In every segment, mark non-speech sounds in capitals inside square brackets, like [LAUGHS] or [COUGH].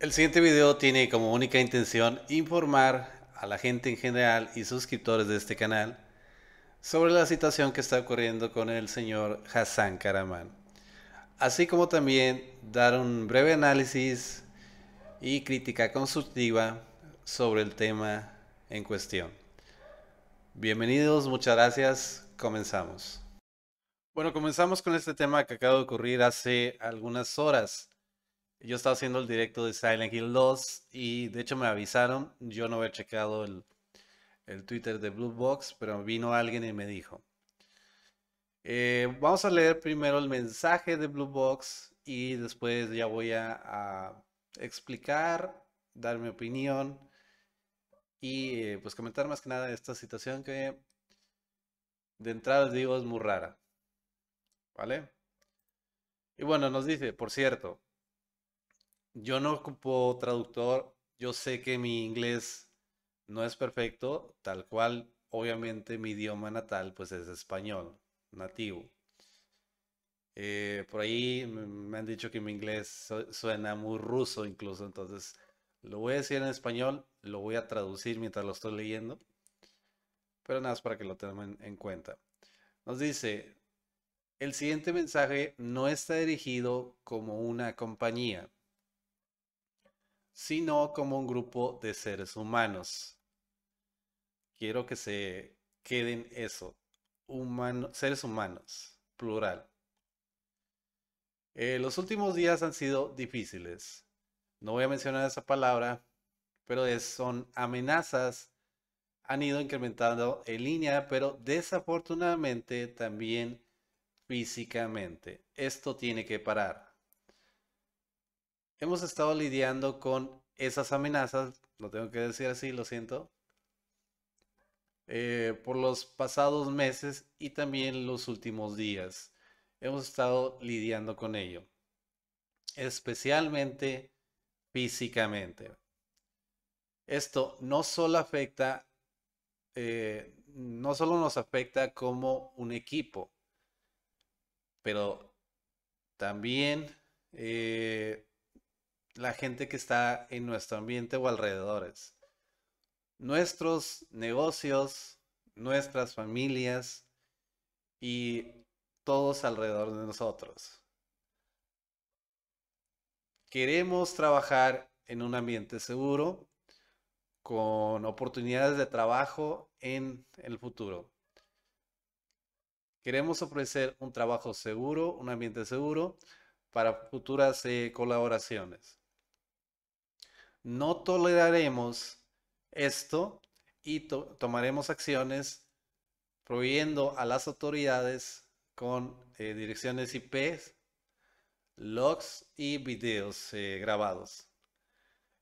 El siguiente video tiene como única intención informar a la gente en general y suscriptores de este canal sobre la situación que está ocurriendo con el señor Hassan Karaman, así como también dar un breve análisis y crítica constructiva sobre el tema en cuestión. Bienvenidos, muchas gracias, comenzamos. Bueno, comenzamos con este tema que acaba de ocurrir hace algunas horas yo estaba haciendo el directo de Silent Hill 2 y de hecho me avisaron, yo no había checado el, Twitter de Blue Box, pero vino alguien y me dijo. Eh, vamos a leer primero el mensaje de Blue Box y después ya voy a, explicar, dar mi opinión y eh, pues comentar más que nada esta situación que de entrada digo es muy rara. ¿Vale? Y bueno, nos dice, por cierto, yo no ocupo traductor, yo sé que mi inglés no es perfecto, tal cual, obviamente mi idioma natal pues es español, nativo. Eh, por ahí me han dicho que mi inglés suena muy ruso incluso, entonces lo voy a decir en español, lo voy a traducir mientras lo estoy leyendo, pero nada más para que lo tengan en cuenta. Nos dice, el siguiente mensaje no está dirigido como una compañía, sino como un grupo de seres humanos. Quiero que se queden eso, seres humanos, plural. Eh, los últimos días han sido difíciles. No voy a mencionar esa palabra, pero son amenazas. Han ido incrementando en línea, pero desafortunadamente también físicamente. Esto tiene que parar hemos estado lidiando con esas amenazas, lo tengo que decir así, lo siento, eh, por los pasados meses y también los últimos días. Hemos estado lidiando con ello, especialmente físicamente. Esto no solo afecta, eh, no solo nos afecta como un equipo, pero también eh, la gente que está en nuestro ambiente o alrededores. Nuestros negocios, nuestras familias y todos alrededor de nosotros. Queremos trabajar en un ambiente seguro, con oportunidades de trabajo en el futuro. Queremos ofrecer un trabajo seguro, un ambiente seguro para futuras eh, colaboraciones no toleraremos esto y tomaremos acciones prohibiendo a las autoridades con eh, direcciones IP, logs y videos eh, grabados.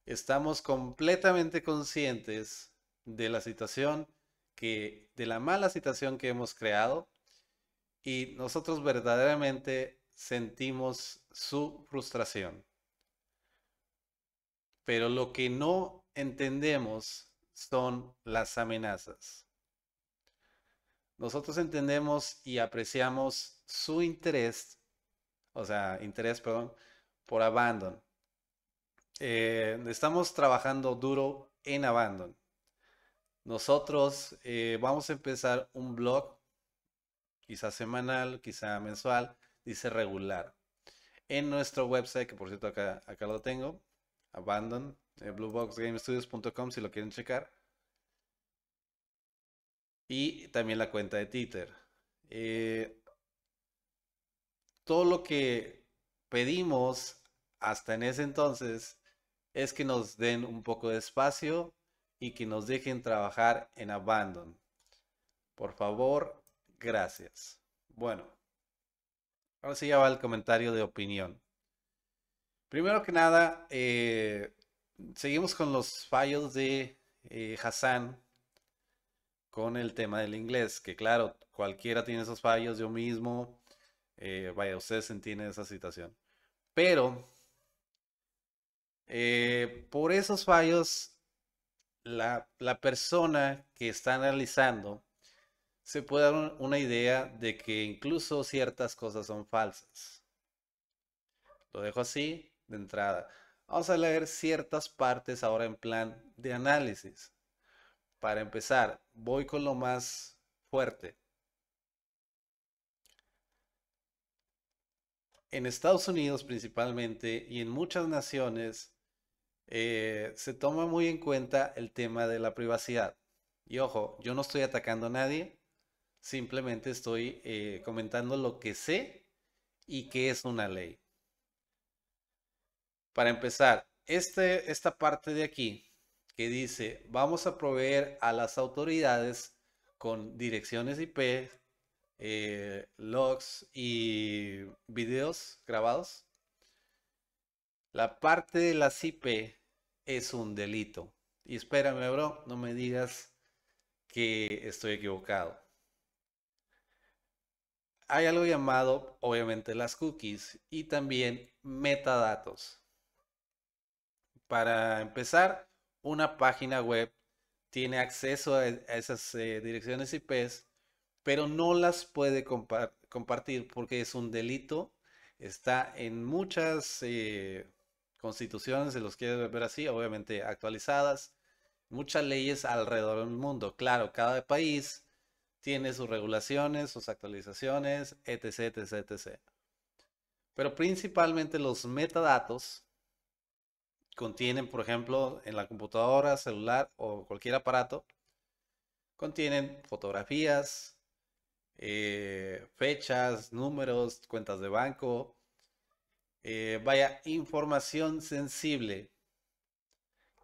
Estamos completamente conscientes de la situación que, de la mala situación que hemos creado y nosotros verdaderamente sentimos su frustración. Pero lo que no entendemos son las amenazas. Nosotros entendemos y apreciamos su interés, o sea, interés, perdón, por Abandon. Eh, estamos trabajando duro en Abandon. Nosotros eh, vamos a empezar un blog, quizá semanal, quizá mensual, dice regular. En nuestro website, que por cierto acá lo tengo, Abandon, eh, blueboxgamestudios.com si lo quieren checar. Y también la cuenta de Twitter. Eh, todo lo que pedimos hasta en ese entonces es que nos den un poco de espacio y que nos dejen trabajar en Abandon. Por favor, gracias. Bueno, ahora sí ya va el comentario de opinión. Primero que nada, eh, seguimos con los fallos de eh, Hassan con el tema del inglés, que claro, cualquiera tiene esos fallos, yo mismo, eh, vaya, ustedes entienden esa situación. Pero, por esos fallos, la, la persona que está analizando se puede dar una idea de que incluso ciertas cosas son falsas. Lo dejo así de entrada. Vamos a leer ciertas partes ahora en plan de análisis. Para empezar, voy con lo más fuerte. En Estados Unidos principalmente y en muchas naciones eh, se toma muy en cuenta el tema de la privacidad. Y ojo, yo no estoy atacando a nadie, simplemente estoy eh, comentando lo que sé y que es una ley. Para empezar, este, esta parte de aquí que dice, vamos a proveer a las autoridades con direcciones IP, eh, logs y videos grabados. La parte de las IP es un delito. Y espérame, bro, no me digas que estoy equivocado. Hay algo llamado, obviamente, las cookies y también metadatos para empezar, una página web tiene acceso a, e-, esas eh, direcciones IPs, pero no las puede compartir porque es un delito. Está en muchas eh, constituciones, si los quieres ver así, obviamente actualizadas, muchas leyes alrededor del mundo. Claro, cada país tiene sus regulaciones, sus actualizaciones, etc, etc, etc. Pero principalmente los metadatos contienen, por ejemplo, en la computadora, celular o cualquier aparato, contienen fotografías, eh, fechas, números, cuentas de banco, eh, vaya, información sensible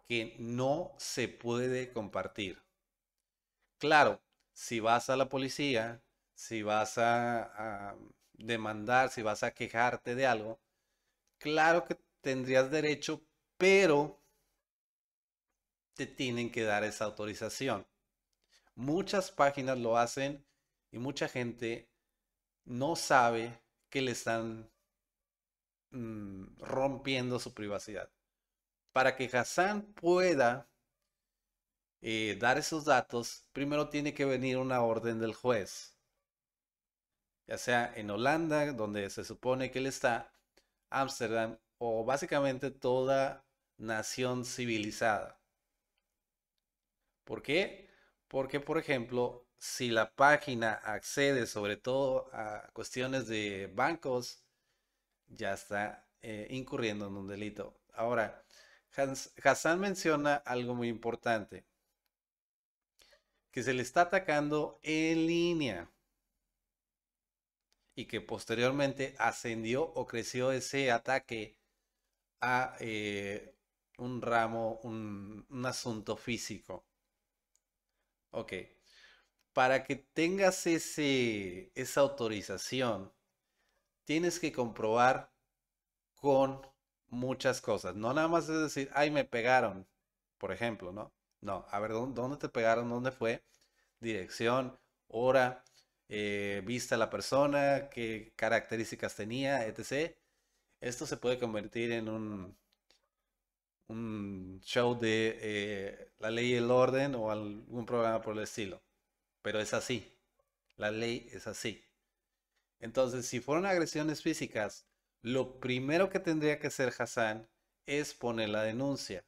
que no se puede compartir. Claro, si vas a la policía, si vas a, a demandar, si vas a quejarte de algo, claro que tendrías derecho pero te tienen que dar esa autorización. Muchas páginas lo hacen y mucha gente no sabe que le están mm, rompiendo su privacidad. Para que Hassan pueda eh, dar esos datos, primero tiene que venir una orden del juez. Ya sea en Holanda, donde se supone que él está, Ámsterdam, o básicamente toda nación civilizada. ¿Por qué? Porque, por ejemplo, si la página accede sobre todo a cuestiones de bancos, ya está eh, incurriendo en un delito. Ahora, Hassan menciona algo muy importante, que se le está atacando en línea y que posteriormente ascendió o creció ese ataque a eh, un ramo, un, asunto físico. Ok. Para que tengas ese, esa autorización, tienes que comprobar con muchas cosas. No nada más es decir, ay, me pegaron, por ejemplo, ¿no? No, a ver, ¿dónde, te pegaron? ¿Dónde fue? Dirección, hora, eh, vista la persona, qué características tenía, etc. Esto se puede convertir en un, un show de eh, la ley y el orden o algún programa por el estilo. Pero es así. La ley es así. Entonces, si fueron agresiones físicas, lo primero que tendría que hacer Hassan es poner la denuncia.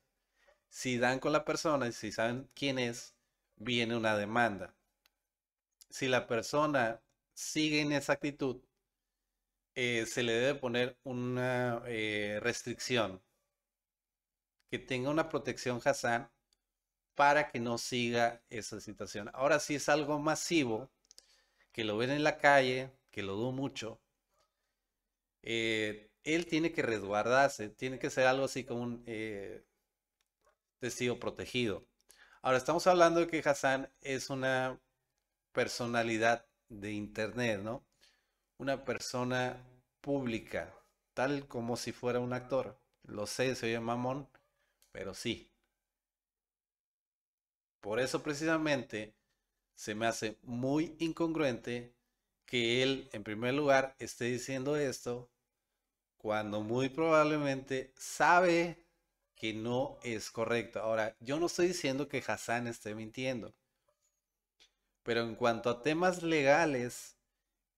Si dan con la persona y si saben quién es, viene una demanda. Si la persona sigue en esa actitud, eh, se le debe poner una eh, restricción que tenga una protección Hassan para que no siga esa situación. Ahora sí es algo masivo, que lo ven en la calle, que lo dudo mucho. Eh, él tiene que resguardarse, tiene que ser algo así como un eh, testigo protegido. Ahora estamos hablando de que Hassan es una personalidad de Internet, ¿no? Una persona pública, tal como si fuera un actor. Lo sé, se oye mamón, pero sí. Por eso precisamente se me hace muy incongruente que él en primer lugar esté diciendo esto cuando muy probablemente sabe que no es correcto. Ahora, yo no estoy diciendo que Hassan esté mintiendo, pero en cuanto a temas legales,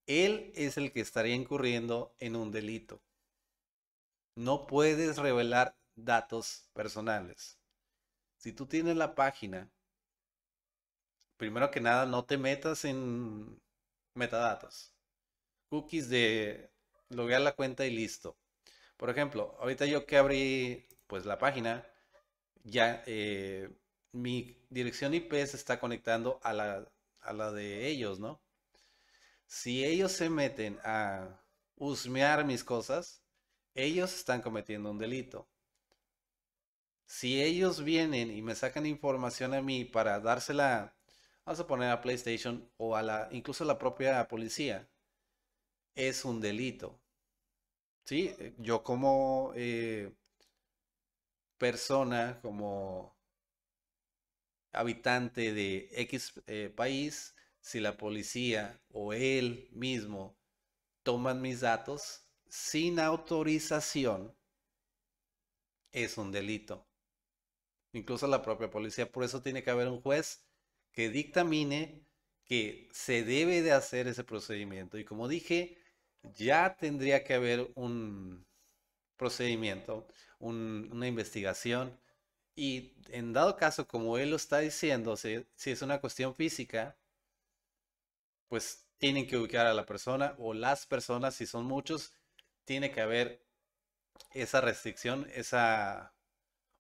él es el que estaría incurriendo en un delito. No puedes revelar datos personales. Si tú tienes la página, primero que nada, no te metas en metadatos. Cookies de loguear la cuenta y listo. Por ejemplo, ahorita yo que abrí pues la página, ya eh, mi dirección IP se está conectando a la, a la de ellos, ¿no? Si ellos se meten a husmear mis cosas, ellos están cometiendo un delito. Si ellos vienen y me sacan información a mí para dársela, vamos a poner a PlayStation o a la, incluso a la propia policía, es un delito. Sí, eh, yo como eh, persona, como habitante de X eh, país, si la policía o él mismo toman mis datos sin autorización, es un delito incluso la propia policía. Por eso tiene que haber un juez que dictamine que se debe de hacer ese procedimiento. Y como dije, ya tendría que haber un procedimiento, una investigación. Y en dado caso, como él lo está diciendo, si es una cuestión física, pues tienen que ubicar a la persona o las personas, si son muchos, tiene que haber esa restricción, esa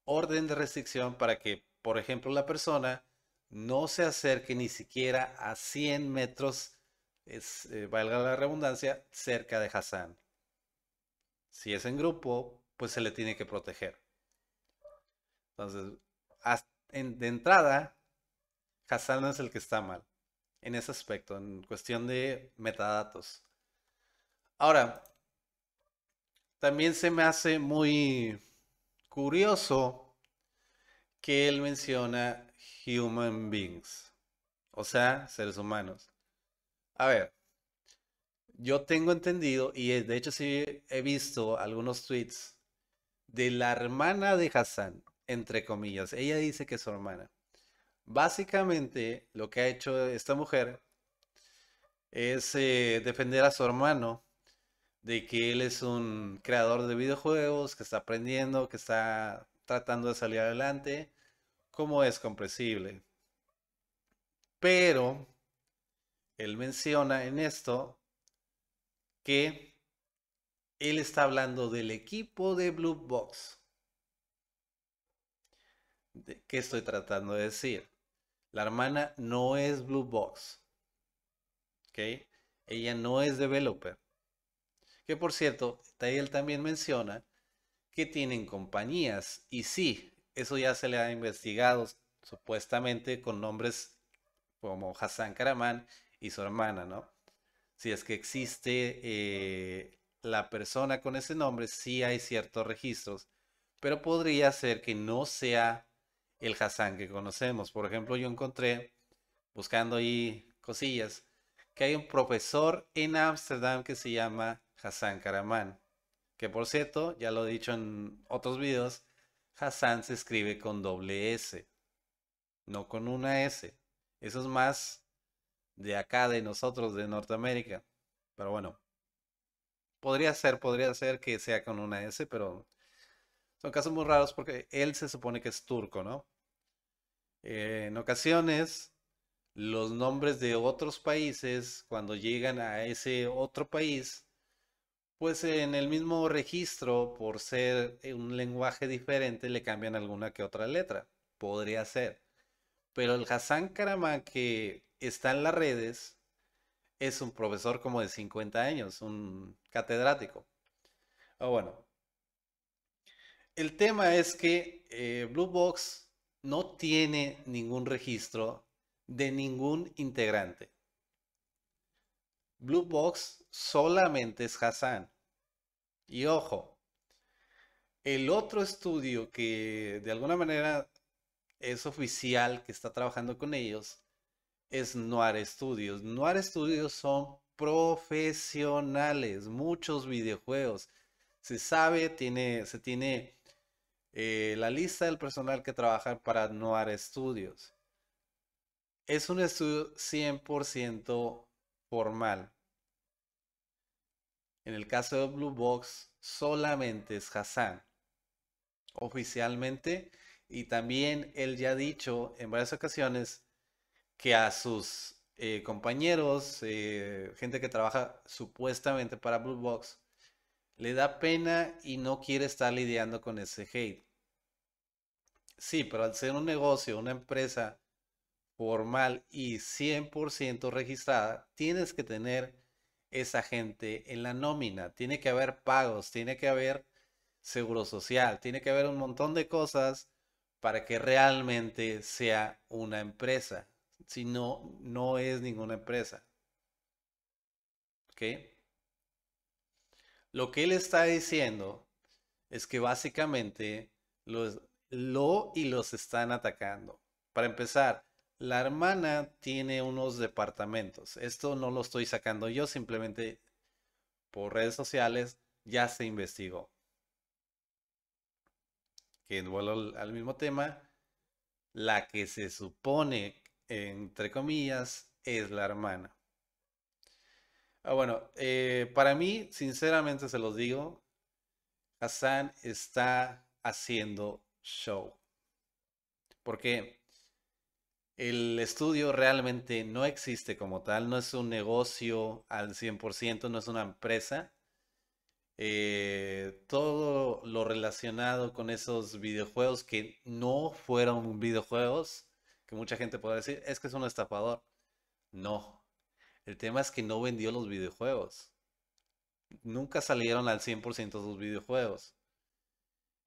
orden de restricción para que, por ejemplo, la persona no se acerque ni siquiera a 100 metros, eh, valga la redundancia, cerca de Hassan. Si es en grupo, pues se le tiene que proteger. Entonces, de entrada, Hassan no es el que está mal en ese aspecto, en cuestión de metadatos. Ahora, también se me hace muy curioso que él menciona human beings, o sea, seres humanos. A ver, yo tengo entendido, y eh, de hecho sí he visto algunos tweets de la hermana de Hassan, entre comillas. Ella dice que es su hermana. Básicamente, lo que ha hecho esta mujer es eh, defender a su hermano de que él es un creador de videojuegos, que está aprendiendo, que está tratando de salir adelante, como es comprensible. Pero él menciona en esto que él está hablando del equipo de Blue Box. ¿Qué estoy tratando de decir? La hermana no es Blue Box. Ella no es developer que por cierto, él también menciona que tienen compañías. Y sí, eso ya se le ha investigado supuestamente con nombres como Hassan Karaman y su hermana, ¿no? Si es que existe eh, la persona con ese nombre, sí hay ciertos registros, pero podría ser que no sea el Hassan que conocemos. Por ejemplo, yo encontré, buscando ahí cosillas, que hay un profesor en Ámsterdam que se llama Hassan Karaman. Que por cierto, ya lo he dicho en otros videos, Hassan se escribe con doble S, no con una S. Eso es más de acá, de nosotros, de Norteamérica. Pero bueno, podría ser, podría ser que sea con una S, pero son casos muy raros porque él se supone que es turco, ¿no? Eh, en ocasiones, los nombres de otros países, cuando llegan a ese otro país, pues en el mismo registro, por ser eh, un lenguaje diferente, le cambian alguna que otra letra. Podría ser. Pero el Hassan Karama que está en las redes es un profesor como de 50 años, un catedrático. O ah, bueno. El tema es que eh, Blue Box no tiene ningún registro de ningún integrante. Blue Box solamente es Hassan. Y ojo, el otro estudio que de alguna manera es oficial que está trabajando con ellos es Noir Studios. Noir Studios son profesionales, muchos videojuegos. Se sabe, tiene, se tiene eh, la lista del personal que trabaja para Noir Studios. Es un estudio 100% formal. En el caso de Blue Box, solamente es Hassan. Oficialmente, y también él ya ha dicho en varias ocasiones que a sus eh, compañeros, eh, gente que trabaja supuestamente para Blue Box, le da pena y no quiere estar lidiando con ese hate. Sí, pero al ser un negocio, una empresa formal y 100% registrada, tienes que tener esa gente en la nómina. Tiene que haber pagos, tiene que haber seguro social, tiene que haber un montón de cosas para que realmente sea una empresa. Si no, no es ninguna empresa. ¿Ok? Lo que él está diciendo es que básicamente los, lo y los están atacando. Para empezar, la hermana tiene unos departamentos. Esto no lo estoy sacando yo, simplemente por redes sociales ya se investigó. Que vuelvo al mismo tema. La que se supone, entre comillas, es la hermana. Ah, bueno, eh, para mí, sinceramente se los digo, Hassan está haciendo show. ¿Por qué? el estudio realmente no existe como tal, no es un negocio al 100%, no es una empresa. Eh, todo lo relacionado con esos videojuegos que no fueron videojuegos, que mucha gente puede decir, es que es un estafador. No, el tema es que no vendió los videojuegos. Nunca salieron al 100% los videojuegos.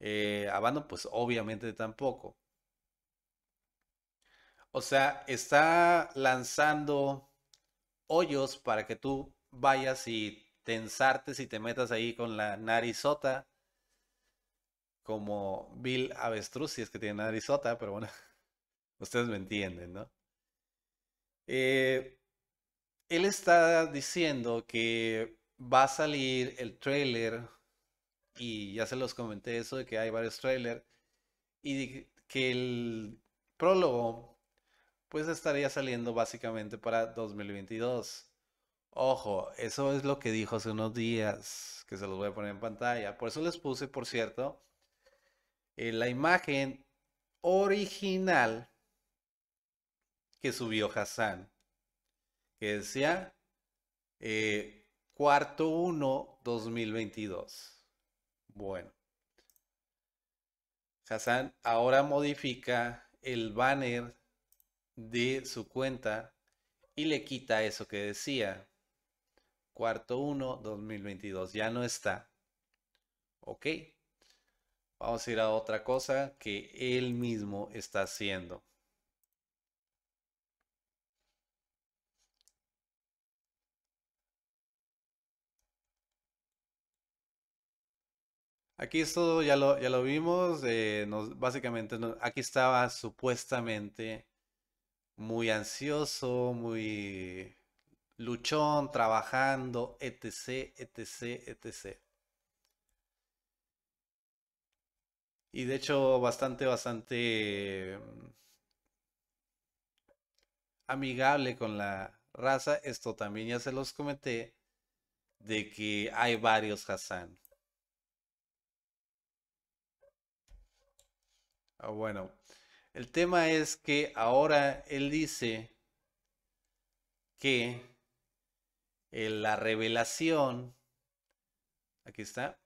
Eh, pues obviamente tampoco. O sea, está lanzando hoyos para que tú vayas y tensarte y te metas ahí con la narizota. Como Bill Avestruz, si es que tiene narizota, pero bueno, [LAUGHS] ustedes me entienden, ¿no? Eh, él está diciendo que va a salir el trailer y ya se los comenté eso de que hay varios trailers y que el prólogo pues estaría saliendo básicamente para 2022. Ojo, eso es lo que dijo hace unos días, que se los voy a poner en pantalla. Por eso les puse, por cierto, eh, la imagen original que subió Hassan, que decía eh, cuarto 1 2022. Bueno, Hassan ahora modifica el banner de su cuenta y le quita eso que decía. Cuarto 1, 2022. Ya no está. Ok. Vamos a ir a otra cosa que él mismo está haciendo. Aquí esto ya lo, ya lo vimos. Eh, básicamente, aquí estaba supuestamente muy ansioso, muy luchón, trabajando, etc, etc, etc. Y de hecho, bastante, bastante em, amigable con la raza. Esto también ya se los comenté, de que hay varios Hassan. Ah, bueno. El tema es que ahora él dice que eh, la revelación, aquí está,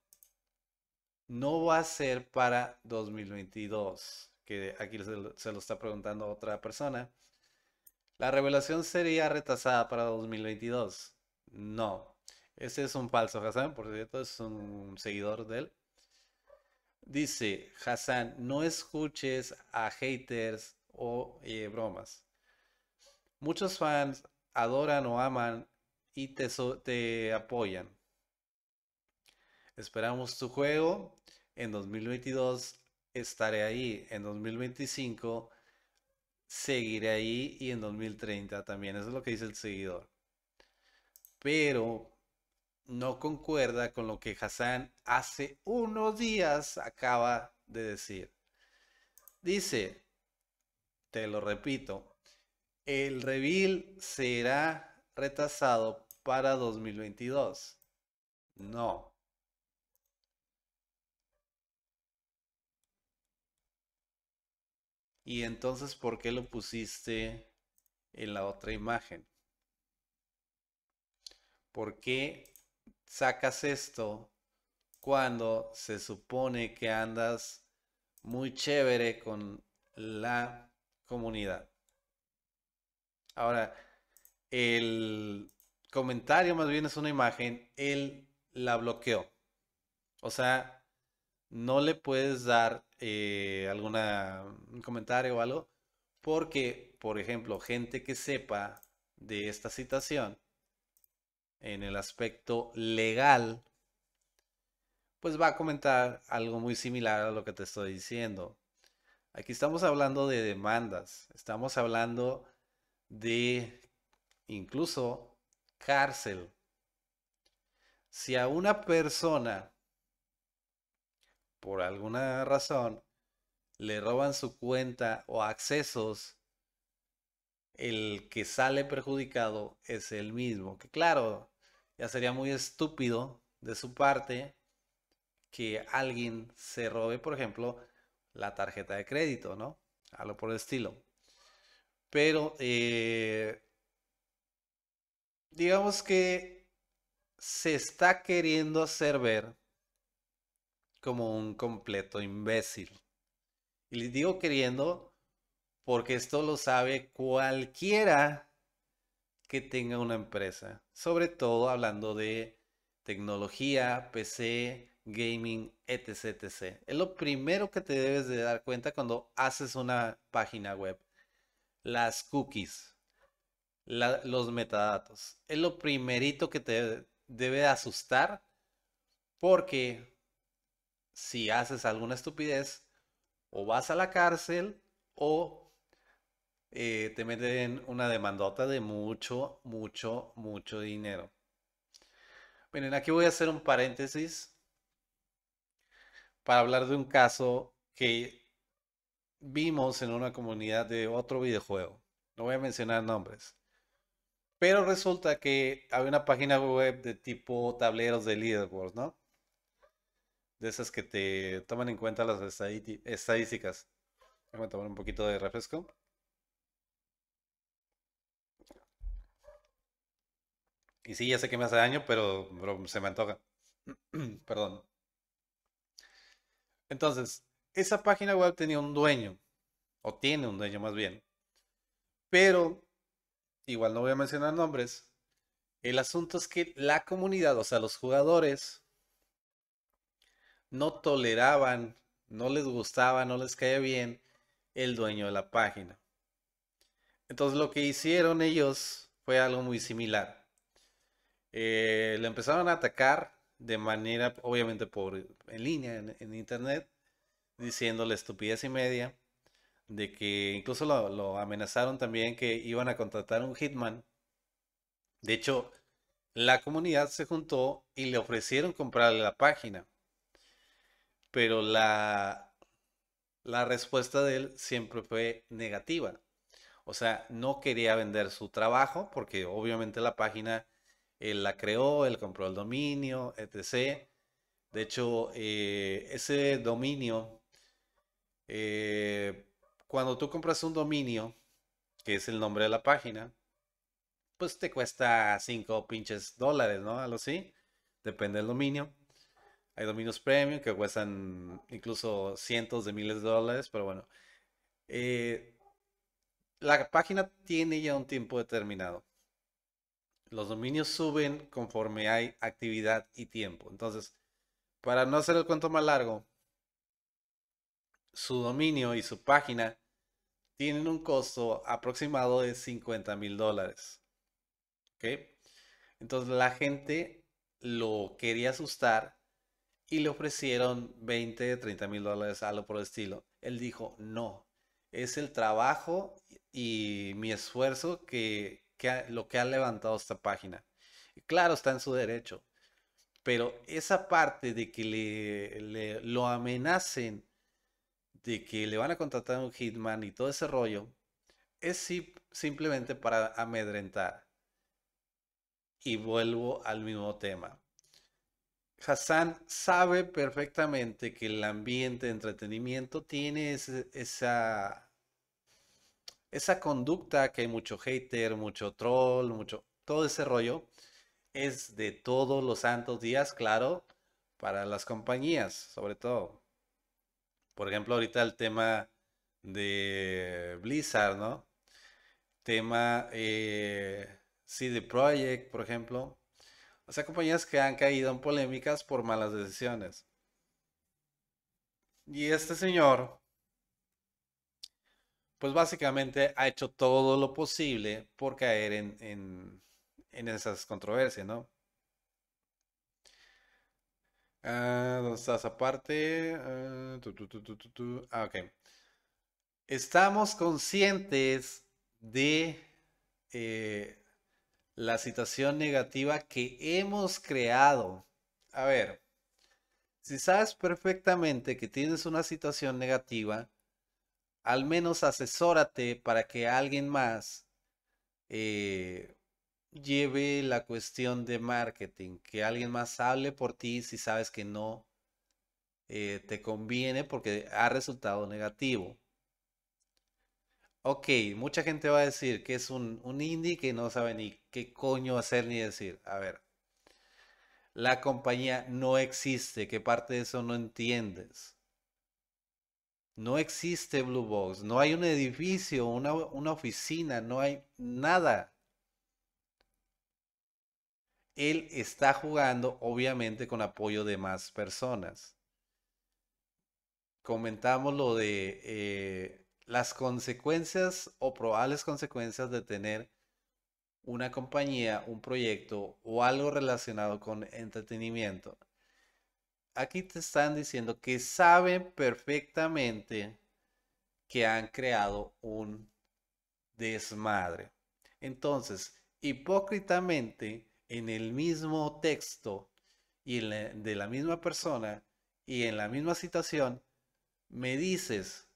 no va a ser para 2022, que aquí se lo, está preguntando otra persona. La revelación sería retrasada para 2022. No, ese es un falso, Hassan, por cierto, es un seguidor de él. Dice Hassan, no escuches a haters o eh, bromas. Muchos fans adoran o aman y te, te apoyan. Esperamos tu juego. En 2022 estaré ahí. En 2025 seguiré ahí y en 2030 también. Eso es lo que dice el seguidor. Pero no concuerda con lo que Hassan hace unos días acaba de decir. Dice, te lo repito, el reveal será retrasado para 2022. No. Y entonces, ¿por qué lo pusiste en la otra imagen? ¿Por qué sacas esto cuando se supone que andas muy chévere con la comunidad. Ahora, el comentario más bien es una imagen, él la bloqueó. O sea, no le puedes dar eh, alguna comentario o algo, porque, por ejemplo, gente que sepa de esta situación en el aspecto legal, pues va a comentar algo muy similar a lo que te estoy diciendo. Aquí estamos hablando de demandas, estamos hablando de incluso cárcel. Si a una persona, por alguna razón, le roban su cuenta o accesos, el que sale perjudicado es el mismo. Que claro, ya sería muy estúpido de su parte que alguien se robe, por ejemplo, la tarjeta de crédito, ¿no? Algo por el estilo. Pero, eh, digamos que se está queriendo hacer ver como un completo imbécil. Y le digo queriendo porque esto lo sabe cualquiera que tenga una empresa, sobre todo hablando de tecnología, PC, gaming, etc, etc. Es lo primero que te debes de dar cuenta cuando haces una página web. Las cookies, los metadatos. Es lo primerito que te debe asustar porque si haces alguna estupidez, o vas a la cárcel o eh, te meten una demandota de mucho, mucho, mucho dinero. Miren, aquí voy a hacer un paréntesis para hablar de un caso que vimos en una comunidad de otro videojuego. No voy a mencionar nombres. Pero resulta que había una página web de tipo tableros de leaderboard, ¿no? De esas que te toman en cuenta las estadísticas. Voy a tomar un poquito de refresco. Y sí, ya sé que me hace daño, pero, se me antoja. [CLEARS THROAT] Perdón. Entonces, esa página web tenía un dueño, o tiene un dueño más bien, pero igual no voy a mencionar nombres. El asunto es que la comunidad, o sea, los jugadores, no toleraban, no les gustaba, no les caía bien el dueño de la página. Entonces lo que hicieron ellos fue algo muy similar. Eh, le empezaron a atacar de manera, obviamente, por en línea, en, internet, diciéndole estupidez y media, de que incluso lo, amenazaron también que iban a contratar un hitman. De hecho, la comunidad se juntó y le ofrecieron comprarle la página. Pero la, la respuesta de él siempre fue negativa. O sea, no quería vender su trabajo porque obviamente la página él la creó, él compró el dominio, etc. De hecho, eh, ese dominio, eh, cuando tú compras un dominio, que es el nombre de la página, pues te cuesta cinco pinches dólares, ¿no? lo sí, Depende del dominio. Hay dominios premium que cuestan incluso cientos de miles de dólares, pero bueno. Eh, la página tiene ya un tiempo determinado los dominios suben conforme hay actividad y tiempo. Entonces, para no hacer el cuento más largo, su dominio y su página tienen un costo aproximado de 50 mil dólares. Entonces la gente lo quería asustar y le ofrecieron 20, 30 mil dólares, algo por el estilo. Él dijo, no, es el trabajo y mi esfuerzo que lo que ha levantado esta página. claro, está en su derecho, pero esa parte de que le, lo amenacen, de que le van a contratar un hitman y todo ese rollo, es simplemente para amedrentar. Y vuelvo al mismo tema. Hassan sabe perfectamente que el ambiente de entretenimiento tiene esa, esa conducta que hay mucho hater, mucho troll, mucho, todo ese rollo, es de todos los santos días, claro, para las compañías, sobre todo. Por ejemplo, ahorita el tema de Blizzard, ¿no? Tema eh, CD Projekt, por ejemplo. O sea, compañías que han caído en polémicas por malas decisiones. Y este señor, pues básicamente ha hecho todo lo posible por caer en, esas controversias, ¿no? Ah, ¿Dónde estás aparte? Ah, ah, ok. Estamos conscientes de eh, la situación negativa que hemos creado. A ver, si sabes perfectamente que tienes una situación negativa, al menos asesórate para que alguien más eh, lleve la cuestión de marketing, que alguien más hable por ti si sabes que no eh, te conviene porque ha resultado negativo. Ok, mucha gente va a decir que es un, un indie que no sabe ni qué coño hacer ni decir. A ver, la compañía no existe, ¿qué parte de eso no entiendes? No existe Blue Box, no hay un edificio, una, oficina, no hay nada. Él está jugando obviamente con apoyo de más personas. Comentamos lo de eh, las consecuencias o probables consecuencias de tener una compañía, un proyecto o algo relacionado con entretenimiento aquí te están diciendo que saben perfectamente que han creado un desmadre. Entonces, hipócritamente, en el mismo texto y de la misma persona y en la misma situación, me dices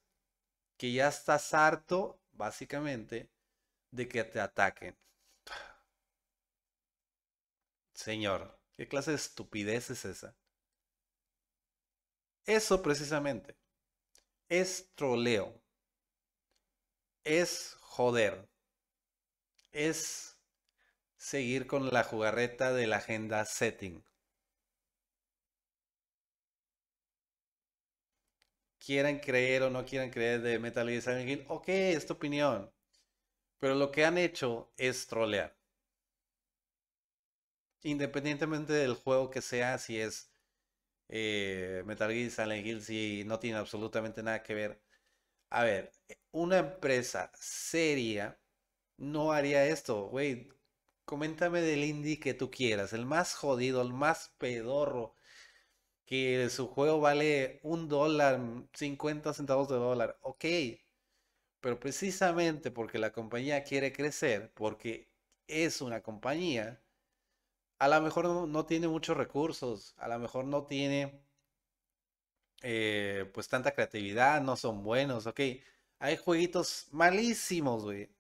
que ya estás harto, básicamente, de que te ataquen. [SIGHS] Señor, ¿qué clase de estupidez es esa? Eso precisamente es troleo, es joder, es seguir con la jugarreta de la agenda setting. quieren creer o no quieren creer de Metal Gear Silent Hill, ok, es opinión. Pero lo que han hecho es trolear. Independientemente del juego que sea, si es eh, Metal Gear, Silent Hill, y no tiene absolutamente nada que ver. A ver, eh, una empresa seria no haría esto, güey. Coméntame del indie que tú quieras, el más jodido, el más pedorro, que su juego vale un dólar, 50 mm, centavos de dólar, ok. Pero precisamente porque la compañía quiere crecer, porque es una compañía, a lo mejor no, tiene muchos recursos, a lo mejor no tiene eh, pues tanta creatividad, no son buenos, ok. Hay jueguitos malísimos, güey.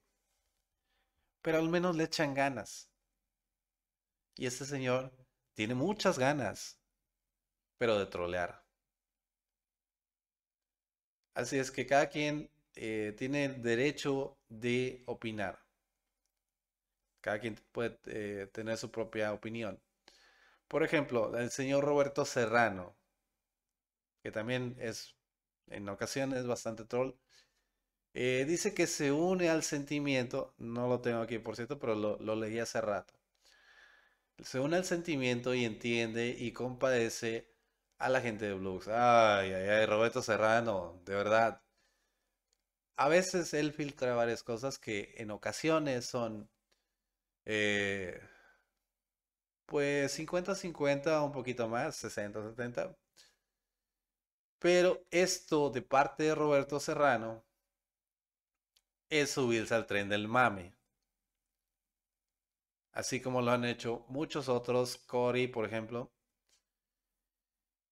Pero al menos le echan ganas. Y este señor tiene muchas ganas, pero de trolear. Así es que cada quien eh, tiene derecho de opinar. Cada quien puede eh, tener su propia opinión. Por ejemplo, el señor Roberto Serrano, que también es en ocasiones bastante troll, eh, dice que se une al sentimiento, no lo tengo aquí por cierto, pero lo, lo leí hace rato. Se une al sentimiento y entiende y compadece a la gente de Blues. Ay, ay, ay, Roberto Serrano, de verdad. A veces él filtra varias cosas que en ocasiones son eh, pues 50-50, un poquito más, 60-70. Pero esto de parte de Roberto Serrano es subirse al tren del mame. Así como lo han hecho muchos otros, Cory, por ejemplo.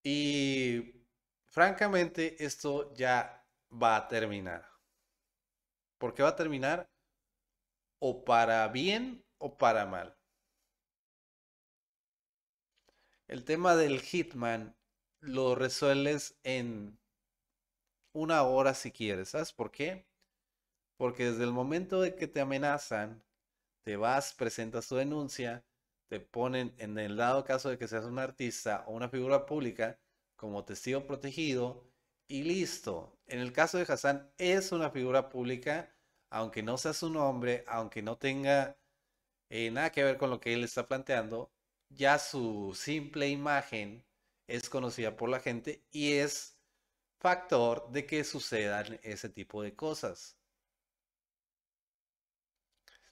Y francamente, esto ya va a terminar. porque va a terminar? O para bien o para mal. El tema del Hitman lo resuelves en una hora si quieres. ¿Sabes por qué? Porque desde el momento de que te amenazan, te vas, presentas tu denuncia, te ponen en el lado, caso de que seas un artista o una figura pública como testigo protegido y listo. En el caso de Hassan es una figura pública, aunque no sea su nombre, aunque no tenga eh, nada que ver con lo que él está planteando, ya su simple imagen es conocida por la gente y es factor de que sucedan ese tipo de cosas.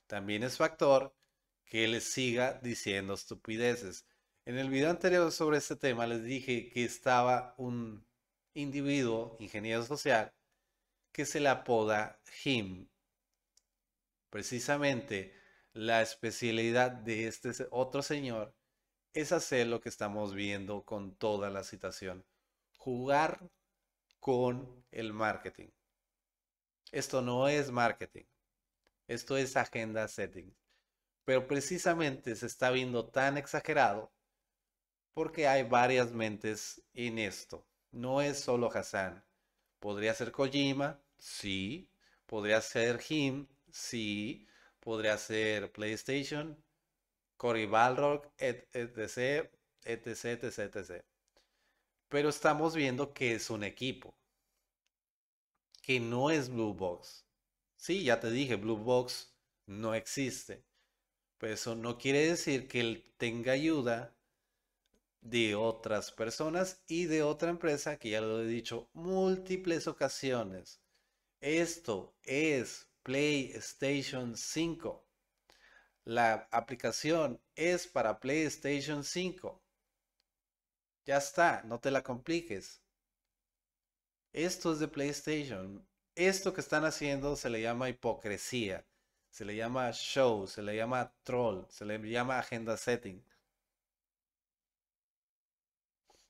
También es factor que él siga diciendo estupideces. En el video anterior sobre este tema les dije que estaba un individuo, ingeniero social, que se le apoda Jim, precisamente la especialidad de este otro señor es hacer lo que estamos viendo con toda la citación, jugar con el marketing. Esto no es marketing, esto es agenda setting. Pero precisamente se está viendo tan exagerado porque hay varias mentes en esto. No es solo Hassan. Podría ser Kojima, sí. Podría ser Jim, sí podría ser PlayStation, Cory Balrog, etc, etc, etc, Pero estamos viendo que es un equipo que no es Blue Box. Sí, ya te dije, Blue Box no existe. Pero eso no quiere decir que él tenga ayuda de otras personas y de otra empresa que ya lo he dicho múltiples ocasiones. Esto es PlayStation 5. La aplicación es para PlayStation 5. Ya está, no te la compliques. Esto es de PlayStation. Esto que están haciendo se le llama hipocresía, se le llama show, se le llama troll, se le llama agenda setting.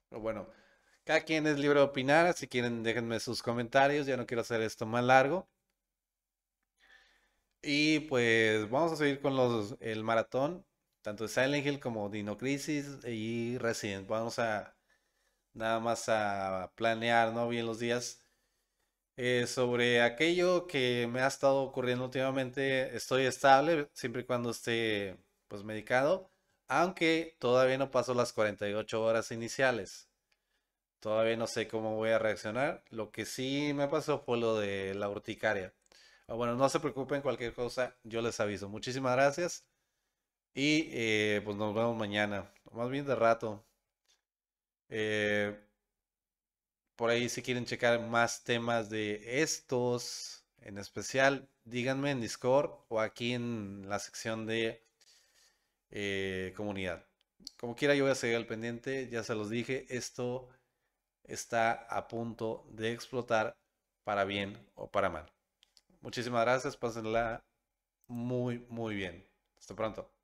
Pero bueno, cada quien es libre de opinar, si quieren déjenme sus comentarios, ya no quiero hacer esto más largo. Y pues vamos a seguir con los el maratón, tanto de Silent Hill como Dinocrisis y Resident. Vamos a nada más a planear, ¿no? Bien los días. Eh, sobre aquello que me ha estado ocurriendo últimamente, estoy estable siempre y cuando esté pues medicado, aunque todavía no paso las 48 horas iniciales. Todavía no sé cómo voy a reaccionar. Lo que sí me pasó fue lo de la urticaria Ah, bueno, no se preocupen, cualquier cosa yo les aviso. Muchísimas gracias. Y eh, pues nos vemos mañana, más bien de rato. Eh, por ahí si quieren checar más temas de estos en especial, díganme en Discord o aquí en la sección de eh, comunidad. Como quiera, yo voy a seguir al pendiente. Ya se los dije, esto está a punto de explotar para bien o para mal. Muchísimas gracias, pásenla muy, muy bien. Hasta pronto.